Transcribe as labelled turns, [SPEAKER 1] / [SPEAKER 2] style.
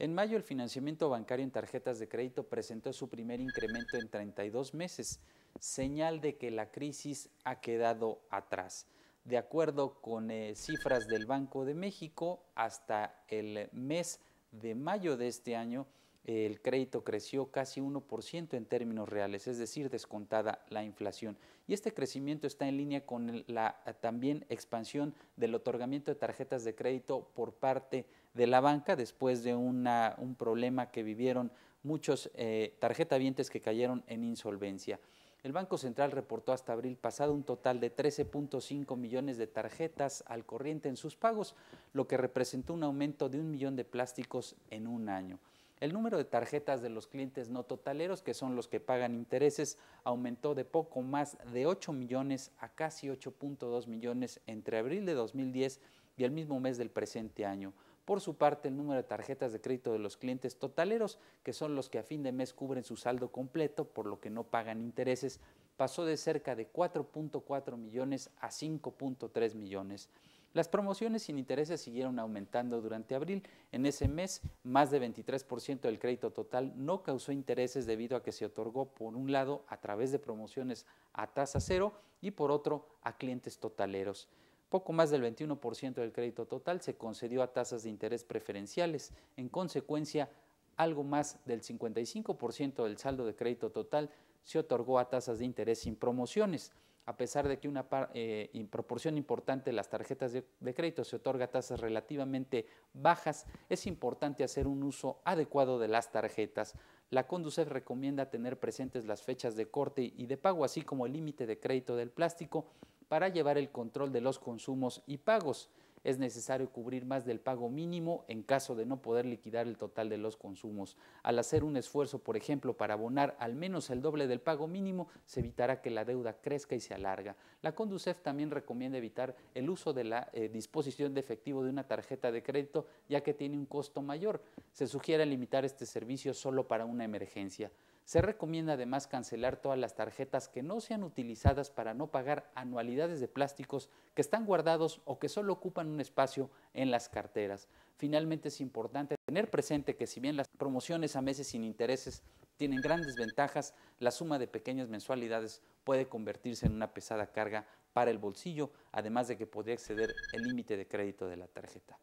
[SPEAKER 1] En mayo, el financiamiento bancario en tarjetas de crédito presentó su primer incremento en 32 meses, señal de que la crisis ha quedado atrás. De acuerdo con eh, cifras del Banco de México, hasta el mes de mayo de este año, el crédito creció casi 1% en términos reales, es decir, descontada la inflación. Y este crecimiento está en línea con la eh, también expansión del otorgamiento de tarjetas de crédito por parte de la banca después de un problema que vivieron muchos eh, tarjetavientes que cayeron en insolvencia. El Banco Central reportó hasta abril pasado un total de 13.5 millones de tarjetas al corriente en sus pagos, lo que representó un aumento de un millón de plásticos en un año. El número de tarjetas de los clientes no totaleros, que son los que pagan intereses, aumentó de poco más de 8 millones a casi 8.2 millones entre abril de 2010 y el mismo mes del presente año. Por su parte, el número de tarjetas de crédito de los clientes totaleros, que son los que a fin de mes cubren su saldo completo, por lo que no pagan intereses, pasó de cerca de 4.4 millones a 5.3 millones. Las promociones sin intereses siguieron aumentando durante abril. En ese mes, más de 23% del crédito total no causó intereses debido a que se otorgó, por un lado, a través de promociones a tasa cero y por otro, a clientes totaleros. Poco más del 21% del crédito total se concedió a tasas de interés preferenciales. En consecuencia, algo más del 55% del saldo de crédito total se otorgó a tasas de interés sin promociones a pesar de que una eh, proporción importante de las tarjetas de, crédito se otorga tasas relativamente bajas, es importante hacer un uso adecuado de las tarjetas. La Conducef recomienda tener presentes las fechas de corte y de pago, así como el límite de crédito del plástico, para llevar el control de los consumos y pagos es necesario cubrir más del pago mínimo en caso de no poder liquidar el total de los consumos. Al hacer un esfuerzo, por ejemplo, para abonar al menos el doble del pago mínimo, se evitará que la deuda crezca y se alarga. La Conducef también recomienda evitar el uso de la eh, disposición de efectivo de una tarjeta de crédito, ya que tiene un costo mayor. Se sugiere limitar este servicio solo para una emergencia. Se recomienda además cancelar todas las tarjetas que no sean utilizadas para no pagar anualidades de plásticos que están guardados o que solo ocupan un espacio en las carteras. Finalmente es importante tener presente que si bien las promociones a meses sin intereses tienen grandes ventajas, la suma de pequeñas mensualidades puede convertirse en una pesada carga para el bolsillo, además de que podría exceder el límite de crédito de la tarjeta.